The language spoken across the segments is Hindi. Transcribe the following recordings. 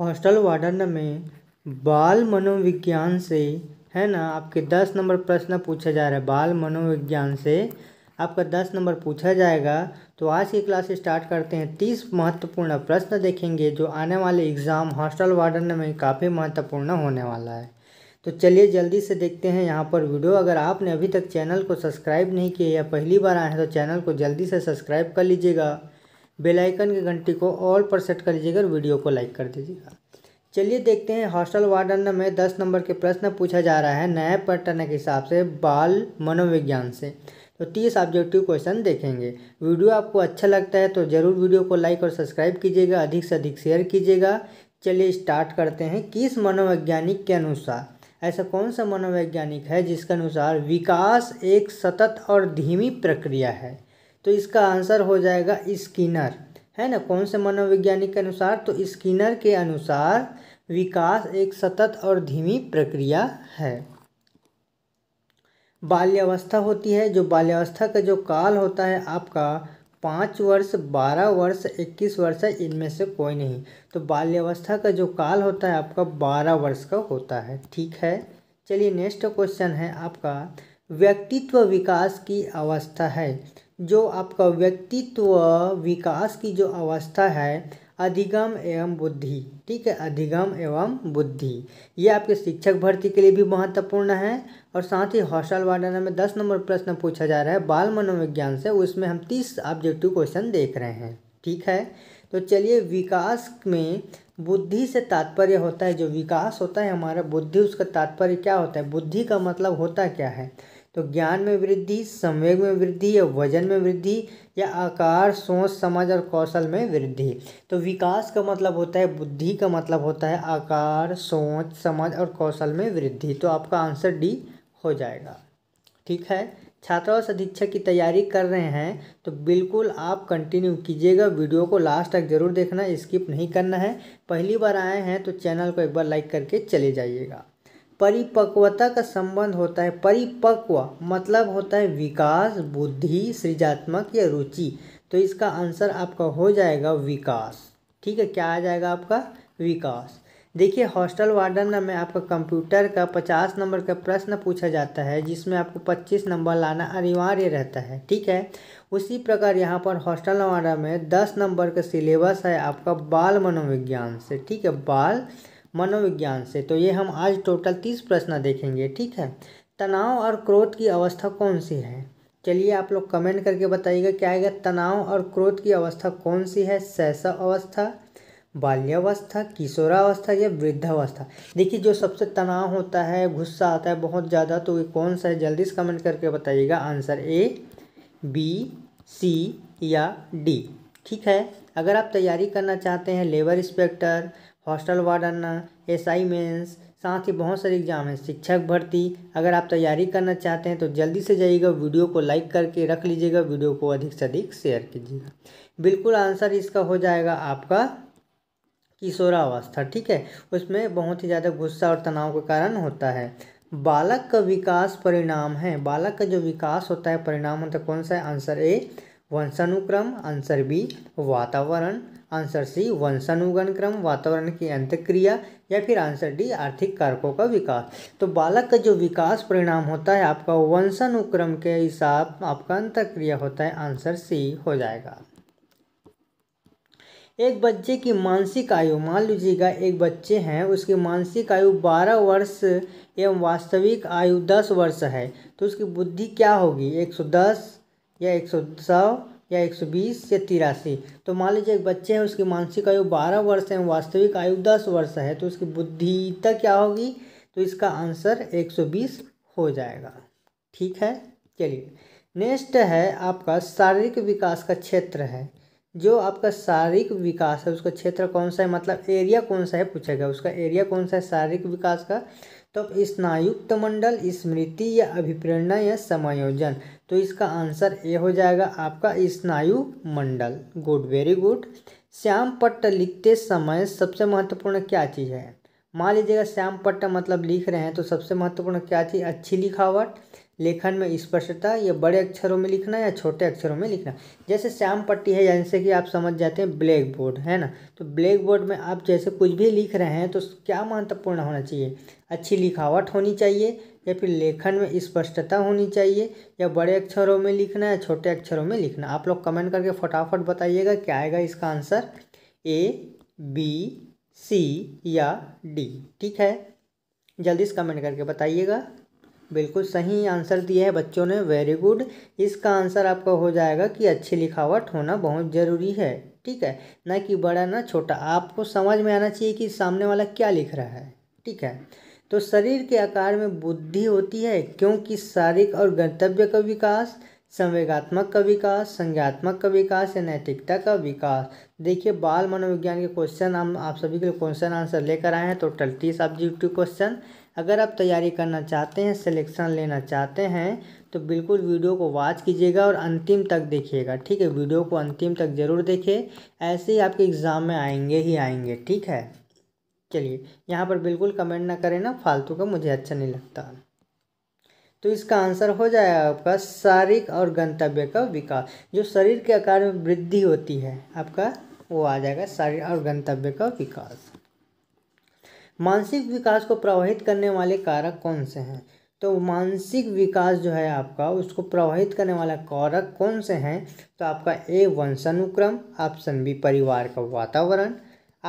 हॉस्टल वार्डन में बाल मनोविज्ञान से है ना आपके दस नंबर प्रश्न पूछा जा रहा है बाल मनोविज्ञान से आपका दस नंबर पूछा जाएगा तो आज की क्लास स्टार्ट करते हैं तीस महत्वपूर्ण प्रश्न देखेंगे जो आने वाले एग्ज़ाम हॉस्टल वार्डन में काफ़ी महत्वपूर्ण होने वाला है तो चलिए जल्दी से देखते हैं यहाँ पर वीडियो अगर आपने अभी तक चैनल को सब्सक्राइब नहीं किया या पहली बार आए हैं तो चैनल को जल्दी से सब्सक्राइब कर लीजिएगा बेल आइकन की घंटी को ऑल पर सेट कर लीजिएगा और वीडियो को लाइक कर दीजिएगा चलिए देखते हैं हॉस्टल वार्डन में दस नंबर के प्रश्न पूछा जा रहा है नए पैटर्न के हिसाब से बाल मनोविज्ञान से तो तीस ऑब्जेक्टिव क्वेश्चन देखेंगे वीडियो आपको अच्छा लगता है तो ज़रूर वीडियो को लाइक और सब्सक्राइब कीजिएगा अधिक से अधिक शेयर कीजिएगा चलिए स्टार्ट करते हैं किस मनोवैज्ञानिक के अनुसार ऐसा कौन सा मनोवैज्ञानिक है जिसके अनुसार विकास एक सतत और धीमी प्रक्रिया है तो इसका आंसर हो जाएगा स्किनर है ना कौन से मनोवैज्ञानिक के अनुसार तो स्किनर के अनुसार विकास एक सतत और धीमी प्रक्रिया है बाल्यावस्था होती है जो बाल्यावस्था का जो काल होता है आपका पाँच वर्ष बारह वर्ष इक्कीस वर्ष है इनमें से कोई नहीं तो बाल्यावस्था का जो काल होता है आपका बारह वर्ष का होता है ठीक है चलिए नेक्स्ट क्वेश्चन है आपका व्यक्तित्व विकास की अवस्था है जो आपका व्यक्तित्व विकास की जो अवस्था है अधिगम एवं बुद्धि ठीक है अधिगम एवं बुद्धि ये आपके शिक्षक भर्ती के लिए भी महत्वपूर्ण है और साथ ही हॉस्टल वार्डन में दस नंबर प्रश्न पूछा जा रहा है बाल मनोविज्ञान से उसमें हम तीस ऑब्जेक्टिव क्वेश्चन देख रहे हैं ठीक है तो चलिए विकास में बुद्धि से तात्पर्य होता है जो विकास होता है हमारा बुद्धि उसका तात्पर्य क्या होता है बुद्धि का मतलब होता क्या है तो ज्ञान में वृद्धि संवेग में वृद्धि या वजन में वृद्धि या आकार सोच समझ और कौशल में वृद्धि तो विकास का मतलब होता है बुद्धि का मतलब होता है आकार सोच समझ और कौशल में वृद्धि तो आपका आंसर डी हो जाएगा ठीक है छात्रा और अधीक्षक की तैयारी कर रहे हैं तो बिल्कुल आप कंटिन्यू कीजिएगा वीडियो को लास्ट तक ज़रूर देखना स्किप नहीं करना है पहली बार आए हैं तो चैनल को एक बार लाइक करके चले जाइएगा परिपक्वता का संबंध होता है परिपक्व मतलब होता है विकास बुद्धि सृजात्मक या रुचि तो इसका आंसर आपका हो जाएगा विकास ठीक है क्या आ जाएगा आपका विकास देखिए हॉस्टल वार्डन में आपका कंप्यूटर का पचास नंबर का प्रश्न पूछा जाता है जिसमें आपको पच्चीस नंबर लाना अनिवार्य रहता है ठीक है उसी प्रकार यहाँ पर हॉस्टल वार्डन में दस नंबर का सिलेबस है आपका बाल मनोविज्ञान से ठीक है बाल मनोविज्ञान से तो ये हम आज टोटल तीस प्रश्न देखेंगे ठीक है तनाव और क्रोध की अवस्था कौन सी है चलिए आप लोग कमेंट करके बताइएगा क्या आएगा तनाव और क्रोध की अवस्था कौन सी है सहसा अवस्था बाल्यावस्था किशोरावस्था या वृद्धावस्था देखिए जो सबसे तनाव होता है गुस्सा आता है बहुत ज़्यादा तो ये कौन सा है जल्दी से कमेंट करके बताइएगा आंसर ए बी सी या डी ठीक है अगर आप तैयारी करना चाहते हैं labour inspector hostel warden SI साथ ही बहुत सारे एग्जाम हैं शिक्षक भर्ती अगर आप तैयारी करना चाहते हैं तो जल्दी से जाइएगा वीडियो को लाइक करके रख लीजिएगा वीडियो को अधिक से अधिक शेयर कीजिएगा बिल्कुल आंसर इसका हो जाएगा आपका किशोरावस्था ठीक है उसमें बहुत ही ज़्यादा गुस्सा और तनाव के कारण होता है बालक का विकास परिणाम है बालक का जो विकास होता है परिणाम होता मतलब है कौन सा है आंसर ए वंशानुक्रम आंसर बी वातावरण आंसर सी वंशानुगन क्रम वातावरण की अंतक्रिया या फिर आंसर डी आर्थिक कारकों का विकास तो बालक का जो विकास परिणाम होता है आपका वंशानुक्रम के हिसाब आपका अंतक्रिया होता है आंसर सी हो जाएगा एक बच्चे की मानसिक आयु मान लीजिएगा एक बच्चे हैं उसकी मानसिक आयु बारह वर्ष एवं वास्तविक आयु दस वर्ष है तो उसकी बुद्धि क्या होगी एक सौ दस या एक सौ सौ या 120 या तिरासी तो मान लीजिए एक बच्चे हैं उसकी मानसिक आयु 12 वर्ष है वास्तविक आयु 10 वर्ष है तो उसकी बुद्धिता क्या होगी तो इसका आंसर 120 हो जाएगा ठीक है चलिए नेक्स्ट है आपका शारीरिक विकास का क्षेत्र है जो आपका शारीरिक विकास है उसका क्षेत्र कौन सा है मतलब एरिया कौन सा है पूछा गया उसका एरिया कौन सा है शारीरिक विकास का तो स्नायुक्त मंडल स्मृति या अभिप्रेरणा या समायोजन तो इसका आंसर ए हो जाएगा आपका स्नायु मंडल गुड वेरी गुड श्याम पट्ट लिखते समय सबसे महत्वपूर्ण क्या चीज़ है मान लीजिएगा श्याम पट्ट मतलब लिख रहे हैं तो सबसे महत्वपूर्ण क्या चीज़ अच्छी लिखावट लेखन में स्पष्टता या बड़े अक्षरों में लिखना या छोटे अक्षरों में लिखना जैसे श्याम पट्टी है जैसे कि आप समझ जाते हैं ब्लैक बोर्ड है ना तो ब्लैक बोर्ड में आप जैसे कुछ भी लिख रहे हैं तो क्या महत्वपूर्ण होना चाहिए अच्छी लिखावट होनी चाहिए या फिर लेखन में स्पष्टता होनी चाहिए या बड़े अक्षरों में लिखना या छोटे अक्षरों में लिखना आप लोग कमेंट करके फटाफट बताइएगा क्या आएगा इसका आंसर ए बी सी या डी ठीक है जल्दी से कमेंट करके बताइएगा बिल्कुल सही आंसर दिया है बच्चों ने वेरी गुड इसका आंसर आपका हो जाएगा कि अच्छी लिखावट होना बहुत ज़रूरी है ठीक है ना कि बड़ा ना छोटा आपको समझ में आना चाहिए कि सामने वाला क्या लिख रहा है ठीक है तो शरीर के आकार में बुद्धि होती है क्योंकि शारीरिक और गंतव्य का विकास संवेगात्मक का विकास संज्ञात्मक का विकास या नैतिकता का विकास देखिए बाल मनोविज्ञान के क्वेश्चन हम आप सभी के लिए क्वेश्चन आंसर लेकर आए हैं टोटल तो तीस ऑब्जेक्टिव क्वेश्चन अगर आप तैयारी करना चाहते हैं सिलेक्शन लेना चाहते हैं तो बिल्कुल वीडियो को वॉच कीजिएगा और अंतिम तक देखिएगा ठीक है वीडियो को अंतिम तक ज़रूर देखिए ऐसे ही आपके एग्ज़ाम में आएंगे ही आएंगे ठीक है चलिए यहाँ पर बिल्कुल कमेंट ना करें ना फालतू का मुझे अच्छा नहीं लगता तो इसका आंसर हो जाएगा आपका शारीरिक और गंतव्य का विकास जो शरीर के आकार में वृद्धि होती है आपका वो आ जाएगा शारीरिक और गंतव्य का विकास मानसिक विकास को प्रभावित करने वाले कारक कौन से हैं तो मानसिक विकास जो है आपका उसको प्रभावित करने वाला कारक कौन से हैं तो आपका ए वंशानुक्रम ऑप्शन बी परिवार का वातावरण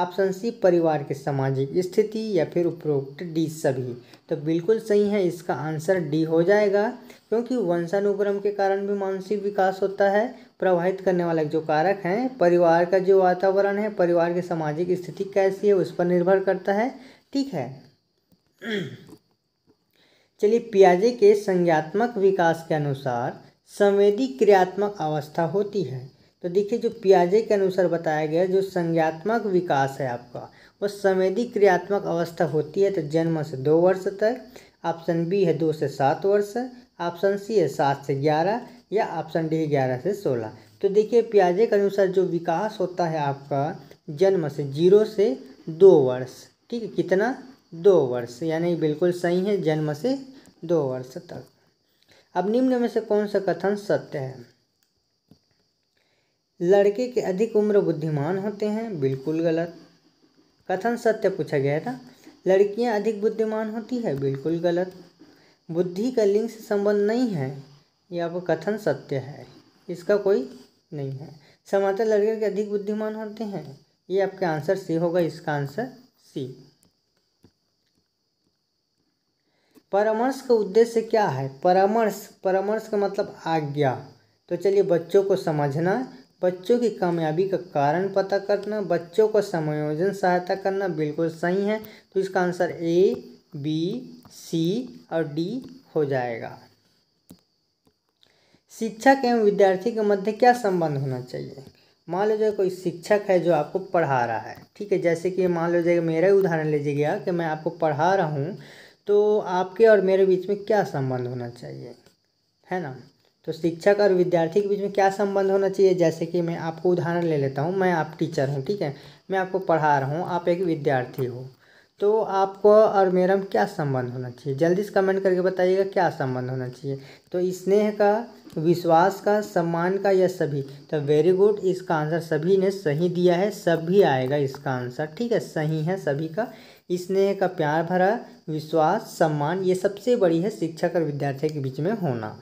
ऑप्शन सी परिवार की सामाजिक स्थिति या फिर उपरोक्त डी सभी तो बिल्कुल सही है इसका आंसर डी हो जाएगा क्योंकि वंशानुक्रम के कारण भी मानसिक विकास होता है प्रभावित करने वाला जो कारक हैं परिवार का जो वातावरण है परिवार की सामाजिक स्थिति कैसी है उस पर निर्भर करता है ठीक है चलिए पियाजे के संज्ञात्मक विकास के अनुसार संवेदी क्रियात्मक अवस्था होती है तो देखिए जो पियाजे के अनुसार बताया गया जो संज्ञात्मक विकास है आपका वह संवेदी क्रियात्मक अवस्था होती है तो जन्म से दो वर्ष तक ऑप्शन बी है दो से सात वर्ष ऑप्शन सी है सात से ग्यारह या ऑप्शन डी ग्यारह से सोलह तो देखिए पियाजे के अनुसार जो विकास होता है आपका जन्म से जीरो से दो वर्ष ठीक है कितना दो वर्ष यानी बिल्कुल सही है जन्म से दो वर्ष तक अब निम्न में से कौन सा कथन सत्य है लड़के के अधिक उम्र बुद्धिमान होते हैं बिल्कुल गलत कथन सत्य पूछा गया था लड़कियां अधिक बुद्धिमान होती है बिल्कुल गलत बुद्धि का लिंग से संबंध नहीं है यह आपका कथन सत्य है इसका कोई नहीं है समाचार लड़के के अधिक बुद्धिमान होते हैं ये आपके आंसर सी होगा इसका आंसर सी परामर्श का उद्देश्य क्या है परामर्श परामर्श का मतलब आज्ञा तो चलिए बच्चों को समझना बच्चों की कामयाबी का कारण पता करना बच्चों को समायोजन सहायता करना बिल्कुल सही है तो इसका आंसर ए बी सी और डी हो जाएगा शिक्षक एवं विद्यार्थी के मध्य क्या संबंध होना चाहिए मान लो जाए कोई शिक्षक है जो आपको पढ़ा रहा है ठीक है जैसे कि मान लो जाएगा मेरा ही उदाहरण लीजिएगा कि मैं आपको पढ़ा रहा हूँ तो आपके और मेरे बीच में क्या संबंध होना चाहिए है ना तो शिक्षक और विद्यार्थी के बीच में क्या संबंध होना चाहिए जैसे कि मैं आपको उदाहरण ले लेता हूँ मैं आप टीचर हूँ ठीक है मैं आपको पढ़ा रहा हूँ आप एक विद्यार्थी हो तो आपको और मेरा में क्या संबंध होना चाहिए जल्दी से कमेंट करके बताइएगा क्या संबंध होना चाहिए तो स्नेह का विश्वास का सम्मान का या सभी तो वेरी गुड इसका आंसर सभी ने सही दिया है सभी आएगा इसका आंसर ठीक है सही है सभी का स्नेह का प्यार भरा विश्वास सम्मान ये सबसे बड़ी है शिक्षक और विद्यार्थी के बीच में होना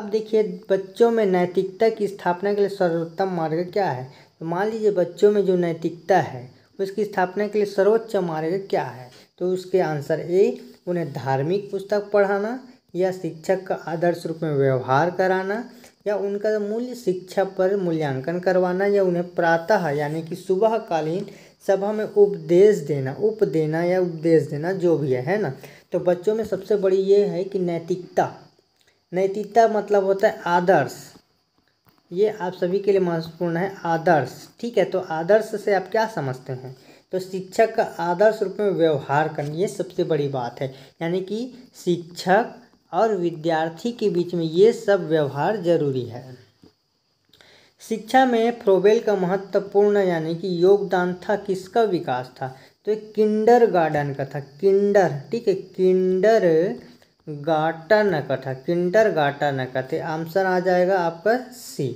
अब देखिए बच्चों में नैतिकता की स्थापना के लिए सर्वोत्तम मार्ग क्या है तो मान लीजिए बच्चों में जो नैतिकता है तो इसकी स्थापना के लिए सर्वोच्च मार्ग क्या है तो उसके आंसर ए उन्हें धार्मिक पुस्तक पढ़ाना या शिक्षक का आदर्श रूप में व्यवहार कराना या उनका मूल्य शिक्षा पर मूल्यांकन करवाना या उन्हें प्रातः यानी कि सुबहकालीन सभा में उपदेश देना उप देना या उपदेश देना जो भी है है ना तो बच्चों में सबसे बड़ी ये है कि नैतिकता नैतिकता मतलब होता है आदर्श ये आप सभी के लिए महत्वपूर्ण है आदर्श ठीक है तो आदर्श से आप क्या समझते हैं तो शिक्षक का आदर्श रूप में व्यवहार करना ये सबसे बड़ी बात है यानी कि शिक्षक और विद्यार्थी के बीच में ये सब व्यवहार जरूरी है शिक्षा में फ्रोबेल का महत्वपूर्ण यानी कि योगदान था किसका विकास था तो एक किंडर गार्डन का था किंडर ठीक है किंडर गाटा नकथा किंटर गाटा नकथे आंसर आ जाएगा आपका सी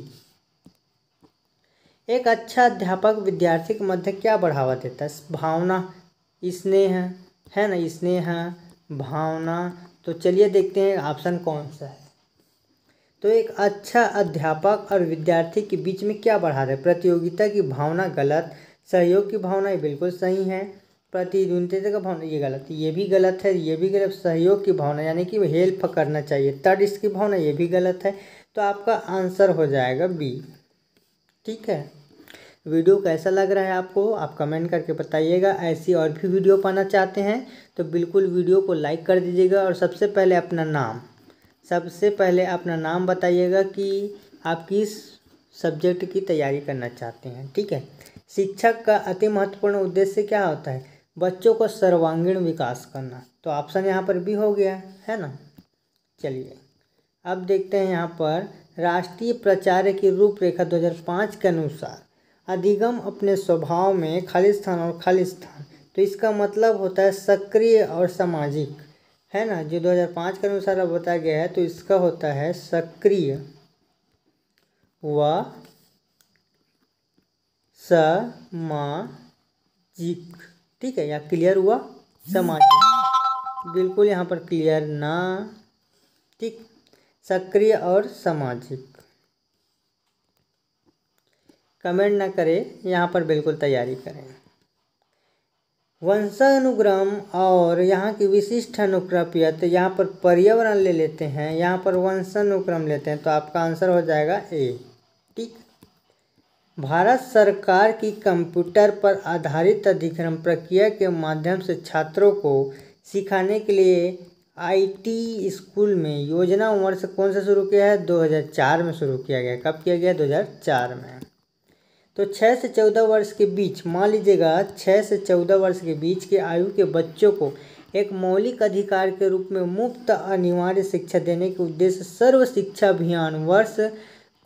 एक अच्छा अध्यापक विद्यार्थी के मध्य क्या बढ़ावा देता है भावना स्नेह है, है ना स्नेह भावना तो चलिए देखते हैं ऑप्शन कौन सा है तो एक अच्छा अध्यापक और विद्यार्थी के बीच में क्या बढ़ा रहे प्रतियोगिता की भावना गलत सहयोग की भावना बिल्कुल सही है प्रतिद्वंदिता का भावना ये गलत ये भी गलत है ये भी गलत सहयोग की भावना यानी कि हेल्प करना चाहिए तर्ड इसकी भावना ये भी गलत है तो आपका आंसर हो जाएगा बी ठीक है वीडियो कैसा लग रहा है आपको आप कमेंट करके बताइएगा ऐसी और भी वीडियो पाना चाहते हैं तो बिल्कुल वीडियो को लाइक कर दीजिएगा और सबसे पहले अपना नाम सबसे पहले अपना नाम बताइएगा कि आप किस सब्जेक्ट की तैयारी करना चाहते हैं ठीक है शिक्षक का अति महत्वपूर्ण उद्देश्य क्या होता है बच्चों को सर्वांगीण विकास करना तो ऑप्शन यहाँ पर भी हो गया है ना चलिए अब देखते हैं यहाँ पर राष्ट्रीय प्राचार्य की रूपरेखा 2005 के अनुसार अधिगम अपने स्वभाव में खालिस्तान और खालिस्तान तो इसका मतलब होता है सक्रिय और सामाजिक है ना जो 2005 के अनुसार अब बताया गया है तो इसका होता है सक्रिय व सामाजिक ठीक है यहाँ क्लियर हुआ समाज बिल्कुल यहाँ पर क्लियर ना ठीक सक्रिय और सामाजिक कमेंट ना करें यहाँ पर बिल्कुल तैयारी करें वंशानुग्राम और यहाँ की विशिष्ट अनुक्रपियत यहाँ पर पर्यावरण ले लेते हैं यहाँ पर वंशानुक्रम लेते हैं तो आपका आंसर हो जाएगा ए ठीक भारत सरकार की कंप्यूटर पर आधारित अधिक्रम प्रक्रिया के माध्यम से छात्रों को सिखाने के लिए आईटी स्कूल में योजना वर्ष कौन सा शुरू किया है 2004 में शुरू किया गया कब किया गया 2004 में तो छः से चौदह वर्ष के बीच मान लीजिएगा छः से चौदह वर्ष के बीच के आयु के बच्चों को एक मौलिक अधिकार के रूप में मुफ्त अनिवार्य शिक्षा देने के उद्देश्य सर्व शिक्षा अभियान वर्ष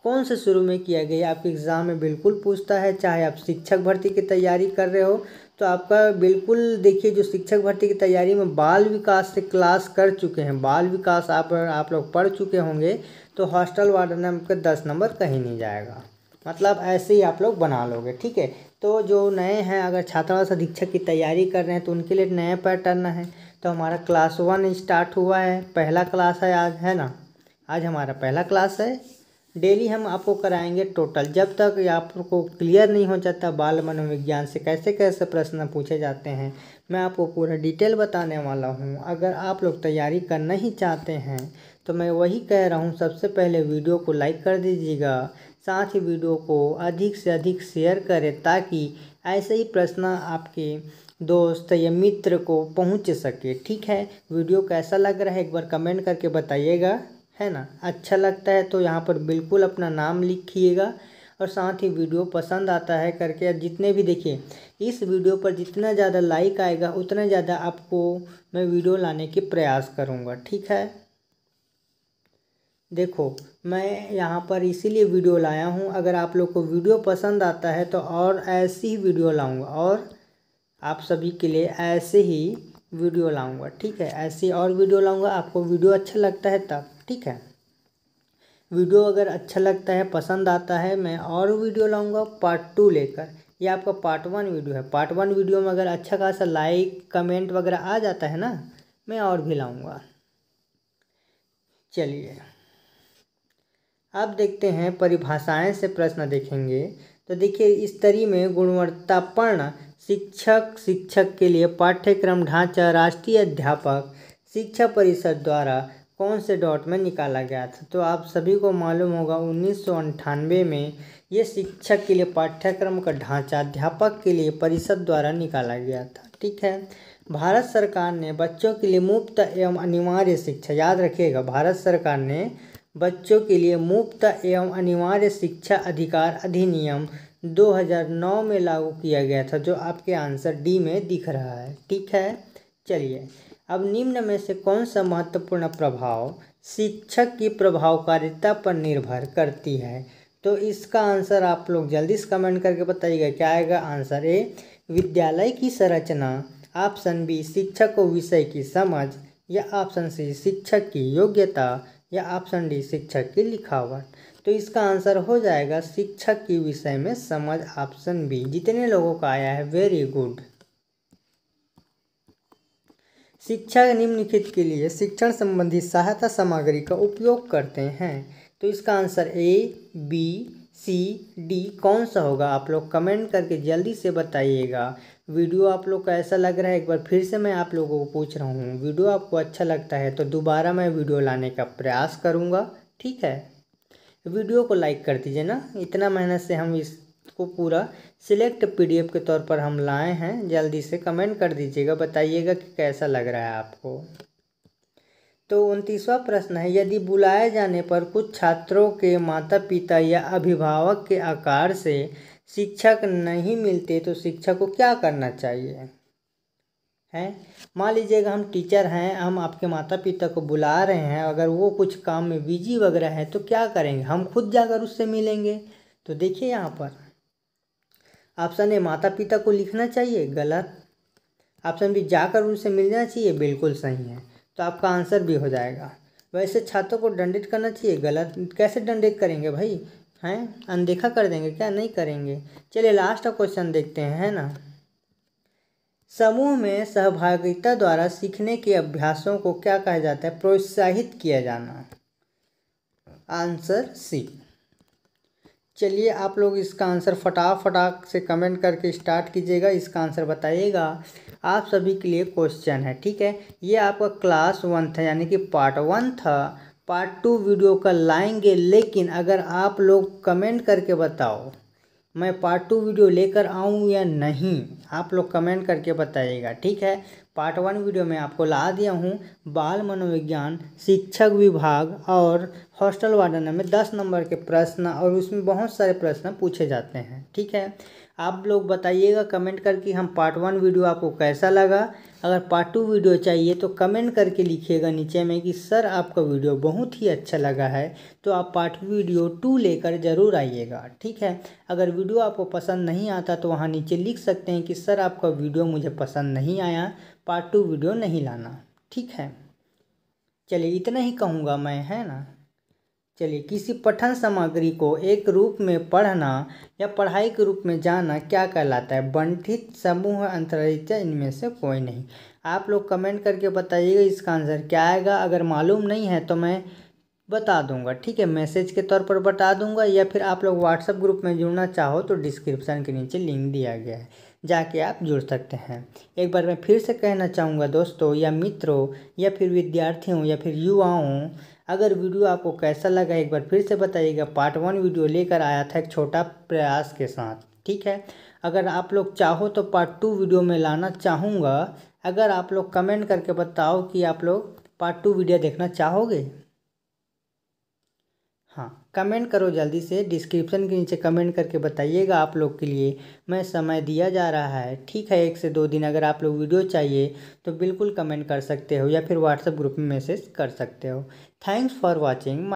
कौन से शुरू में किया गया आपके एग्ज़ाम में बिल्कुल पूछता है चाहे आप शिक्षक भर्ती की तैयारी कर रहे हो तो आपका बिल्कुल देखिए जो शिक्षक भर्ती की तैयारी में बाल विकास से क्लास कर चुके हैं बाल विकास आप आप लोग पढ़ चुके होंगे तो हॉस्टल वार्डन आपका दस नंबर कहीं नहीं जाएगा मतलब ऐसे ही आप लोग बना लोगे ठीक है तो जो नए हैं अगर छात्रावास अधीक्षक की तैयारी कर रहे हैं तो उनके लिए नए पैटर्न है तो हमारा क्लास वन स्टार्ट हुआ है पहला क्लास है आज है ना आज हमारा पहला क्लास है डेली हम आपको कराएंगे टोटल जब तक आपको क्लियर नहीं हो जाता बाल मनोविज्ञान से कैसे कैसे प्रश्न पूछे जाते हैं मैं आपको पूरा डिटेल बताने वाला हूँ अगर आप लोग तैयारी करना ही चाहते हैं तो मैं वही कह रहा हूँ सबसे पहले वीडियो को लाइक कर दीजिएगा साथ ही वीडियो को अधिक से अधिक शेयर करें ताकि ऐसे ही प्रश्न आपके दोस्त या मित्र को पहुँच सके ठीक है वीडियो कैसा लग रहा है एक बार कमेंट करके बताइएगा है ना अच्छा लगता है तो यहाँ पर बिल्कुल अपना नाम लिखिएगा और साथ ही वीडियो पसंद आता है करके जितने भी देखिए इस वीडियो पर जितना ज़्यादा लाइक आएगा उतना ज़्यादा आपको मैं वीडियो लाने के प्रयास करूँगा ठीक है देखो मैं यहाँ पर इसीलिए वीडियो लाया हूँ अगर आप लोग को वीडियो पसंद आता है तो और ऐसी ही वीडियो लाऊँगा और आप सभी के लिए ऐसे ही वीडियो लाऊँगा ठीक है ऐसी और वीडियो लाऊँगा आपको वीडियो अच्छा लगता है तब ठीक है वीडियो अगर अच्छा लगता है पसंद आता है मैं और वीडियो लाऊंगा पार्ट टू लेकर ये आपका पार्ट वन वीडियो है पार्ट वन वीडियो में अगर अच्छा खासा लाइक कमेंट वगैरह आ जाता है ना मैं और भी लाऊंगा चलिए अब देखते हैं परिभाषाएं से प्रश्न देखेंगे तो देखिए इस तरी में गुणवत्तापूर्ण शिक्षक शिक्षक के लिए पाठ्यक्रम ढांचा राष्ट्रीय अध्यापक शिक्षा परिषद द्वारा कौन से डॉट में निकाला गया था तो आप सभी को मालूम होगा उन्नीस में ये शिक्षक के लिए पाठ्यक्रम का ढांचा अध्यापक के लिए परिषद द्वारा निकाला गया था ठीक है भारत सरकार ने बच्चों के लिए मुफ्त एवं अनिवार्य शिक्षा याद रखिएगा भारत सरकार ने बच्चों के लिए मुफ्त एवं अनिवार्य शिक्षा अधिकार अधिनियम 2009 में लागू किया गया था जो आपके आंसर डी में दिख रहा है ठीक है चलिए अब निम्न में से कौन सा महत्वपूर्ण प्रभाव शिक्षक की प्रभावकारिता पर निर्भर करती है तो इसका आंसर आप लोग जल्दी से कमेंट करके बताइएगा क्या आएगा आंसर ए विद्यालय की संरचना ऑप्शन बी शिक्षक को विषय की समझ या ऑप्शन सी शिक्षक की योग्यता या ऑप्शन डी शिक्षक की लिखावट तो इसका आंसर हो जाएगा शिक्षक की विषय में समझ ऑप्शन बी जितने लोगों का आया है वेरी गुड शिक्षा निम्नलिखित के लिए शिक्षण संबंधी सहायता सामग्री का उपयोग करते हैं तो इसका answer A B C D कौन सा होगा आप लोग कमेंट करके जल्दी से बताइएगा वीडियो आप लोग का ऐसा लग रहा है एक बार फिर से मैं आप लोगों को पूछ रहा हूँ वीडियो आपको अच्छा लगता है तो दोबारा मैं वीडियो लाने का प्रयास करूँगा ठीक है वीडियो को लाइक कर दीजिए ना इतना मेहनत से हम इसको पूरा सिलेक्ट पीडीएफ के तौर पर हम लाए हैं जल्दी से कमेंट कर दीजिएगा बताइएगा कि कैसा लग रहा है आपको तो उनतीसवा प्रश्न है यदि बुलाए जाने पर कुछ छात्रों के माता पिता या अभिभावक के आकार से शिक्षक नहीं मिलते तो शिक्षक को क्या करना चाहिए हैं मान लीजिएगा हम टीचर हैं हम आपके माता पिता को बुला रहे हैं अगर वो कुछ काम में बिजी वगैरह है तो क्या करेंगे हम खुद जाकर उससे मिलेंगे तो देखिए यहाँ पर ऑप्शन ए माता पिता को लिखना चाहिए गलत ऑप्शन बी जाकर उनसे मिलना चाहिए बिल्कुल सही है तो आपका आंसर भी हो जाएगा वैसे छात्रों को दंडित करना चाहिए गलत कैसे दंडित करेंगे भाई हैं अनदेखा कर देंगे क्या नहीं करेंगे चलिए लास्ट का क्वेश्चन देखते हैं है ना समूह में सहभागिता द्वारा सीखने के अभ्यासों को क्या कहा जाता है प्रोत्साहित किया जाना आंसर सी चलिए आप लोग इसका आंसर फटाफटाक से कमेंट करके स्टार्ट कीजिएगा इसका आंसर बताइएगा आप सभी के लिए क्वेश्चन है ठीक है ये आपका क्लास वन था यानी कि पार्ट वन था पार्ट टू वीडियो का लाएंगे लेकिन अगर आप लोग कमेंट करके बताओ मैं पार्ट टू वीडियो लेकर आऊँ या नहीं आप लोग कमेंट करके बताइएगा ठीक है पार्ट वन वीडियो में आपको ला दिया हूँ बाल मनोविज्ञान शिक्षक विभाग और हॉस्टल वार्डन में दस नंबर के प्रश्न और उसमें बहुत सारे प्रश्न पूछे जाते हैं ठीक है आप लोग बताइएगा कमेंट करके हम पार्ट वन वीडियो आपको कैसा लगा अगर पार्ट टू वीडियो चाहिए तो कमेंट करके लिखिएगा नीचे में कि सर आपका वीडियो बहुत ही अच्छा लगा है तो आप पार्ट वीडियो टू लेकर ज़रूर आइएगा ठीक है अगर वीडियो आपको पसंद नहीं आता तो वहाँ नीचे लिख सकते हैं कि सर आपका वीडियो मुझे पसंद नहीं आया पार्ट टू वीडियो नहीं लाना ठीक है चलिए इतना ही कहूँगा मैं है ना चलिए किसी पठन सामग्री को एक रूप में पढ़ना या पढ़ाई के रूप में जाना क्या कहलाता है बंठित समूह अंतरिक्ष इनमें से कोई नहीं आप लोग कमेंट करके बताइएगा इसका आंसर क्या आएगा अगर मालूम नहीं है तो मैं बता दूंगा ठीक है मैसेज के तौर पर बता दूंगा या फिर आप लोग व्हाट्सएप ग्रुप में जुड़ना चाहो तो डिस्क्रिप्शन के नीचे लिंक दिया गया है जाके आप जुड़ सकते हैं एक बार मैं फिर से कहना चाहूँगा दोस्तों या मित्रों या फिर विद्यार्थियों या फिर युवाओं अगर वीडियो आपको कैसा लगा एक बार फिर से बताइएगा पार्ट वन वीडियो लेकर आया था एक छोटा प्रयास के साथ ठीक है अगर आप लोग चाहो तो पार्ट टू वीडियो में लाना चाहूँगा अगर आप लोग कमेंट करके बताओ कि आप लोग पार्ट टू वीडियो देखना चाहोगे कमेंट करो जल्दी से डिस्क्रिप्शन के नीचे कमेंट करके बताइएगा आप लोग के लिए मैं समय दिया जा रहा है ठीक है एक से दो दिन अगर आप लोग वीडियो चाहिए तो बिल्कुल कमेंट कर सकते हो या फिर व्हाट्सएप ग्रुप में मैसेज कर सकते हो थैंक्स फॉर वॉचिंग